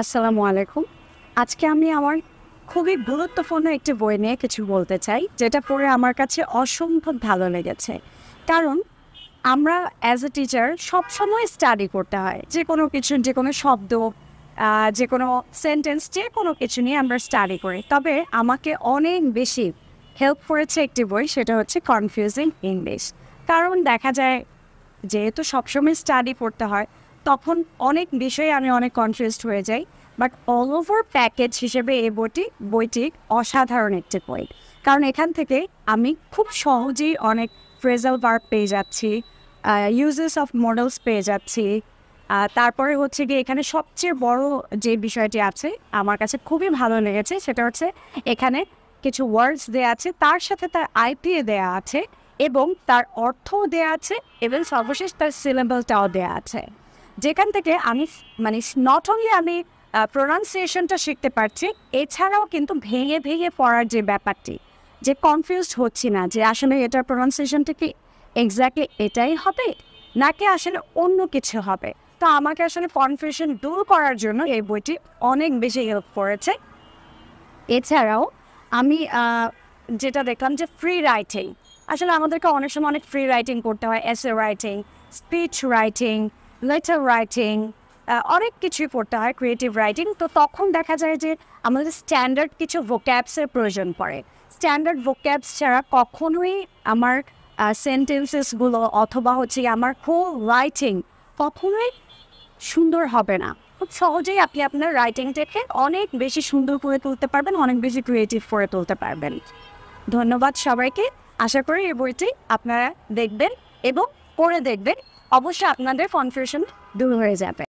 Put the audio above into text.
আসসালামু আলাইকুম আজকে আমি আমার খুবই গুরুত্বপূর্ণ একটি বই নিয়ে কিছু বলতে চাই যেটা পড়ে আমার কাছে অসম্ভব ভালো লেগেছে কারণ আমরা অ্যাজ এ টিচার সবসময় স্টাডি করতে হয় যে কোনো কিছু যে কোনো শব্দ যে কোনো সেন্টেন্স যে কোনো কিছু নিয়ে আমরা স্টাডি করি তবে আমাকে অনেক বেশি হেল্প করেছে একটি বই সেটা হচ্ছে কনফিউজিং ইংলিশ কারণ দেখা যায় যেহেতু সবসময় স্টাডি করতে হয় তখন অনেক বিষয়ে আমি অনেক কনফিউজড হয়ে যাই বাট অল ওভার প্যাকেজ হিসেবে এই বইটি বইটি অসাধারণ একটি বই কারণ এখান থেকে আমি খুব সহজেই অনেক ফ্রেজাল বার পেয়ে যাচ্ছি ইউজেস অফ মডেলস পেয়ে যাচ্ছি তারপরে হচ্ছে গিয়ে এখানে সবচেয়ে বড় যে বিষয়টি আছে আমার কাছে খুবই ভালো লেগেছে সেটা হচ্ছে এখানে কিছু ওয়ার্ডস দেয়া আছে তার সাথে তার আইপিএ দেয়া আছে এবং তার অর্থও দেয়া আছে এবং সর্বশেষ তার সিলেবাসটাও দেয়া আছে যেখান থেকে আমি মানে নট অনলি আমি প্রোনাউন্সিয়েশনটা শিখতে পারছি এছাড়াও কিন্তু ভেঙে ভেঙে পড়ার যে ব্যাপারটি যে কনফিউজড হচ্ছি না যে আসলে এটার প্রোনাউন্সিয়েশনটা কি এক্স্যাক্টলি এটাই হবে নাকি আসলে অন্য কিছু হবে তো আমাকে আসলে কনফিউশন দূর করার জন্য এই বইটি অনেক বেশি হেল্প করেছে এছাড়াও আমি যেটা দেখলাম যে ফ্রি রাইটিং আসলে আমাদেরকে অনেক সময় অনেক ফ্রি রাইটিং করতে হয় essay writing speech writing letter writing অনেক কিছুই পড়তে হয় ক্রিয়েটিভ রাইটিং তো তখন দেখা যায় যে আমাদের স্ট্যান্ডার্ড কিছু ভোক্যাবসের প্রয়োজন পড়ে স্ট্যান্ডার্ড ভোক্যাবস ছাড়া কখনোই আমার সেন্টেন্সেসগুলো অথবা হচ্ছে আমার হোল রাইটিং কখনোই সুন্দর হবে না খুব সহজেই আপনি আপনার রাইটিংটাকে অনেক বেশি সুন্দর করে তুলতে পারবেন অনেক বেশি ক্রিয়েটিভ করে তুলতে পারবেন ধন্যবাদ সবাইকে আশা করি এই বইটি আপনারা দেখবেন এবং করে দেখবেন অবশ্যই আপনাদের কনফিউশন দূর হয়ে যাবে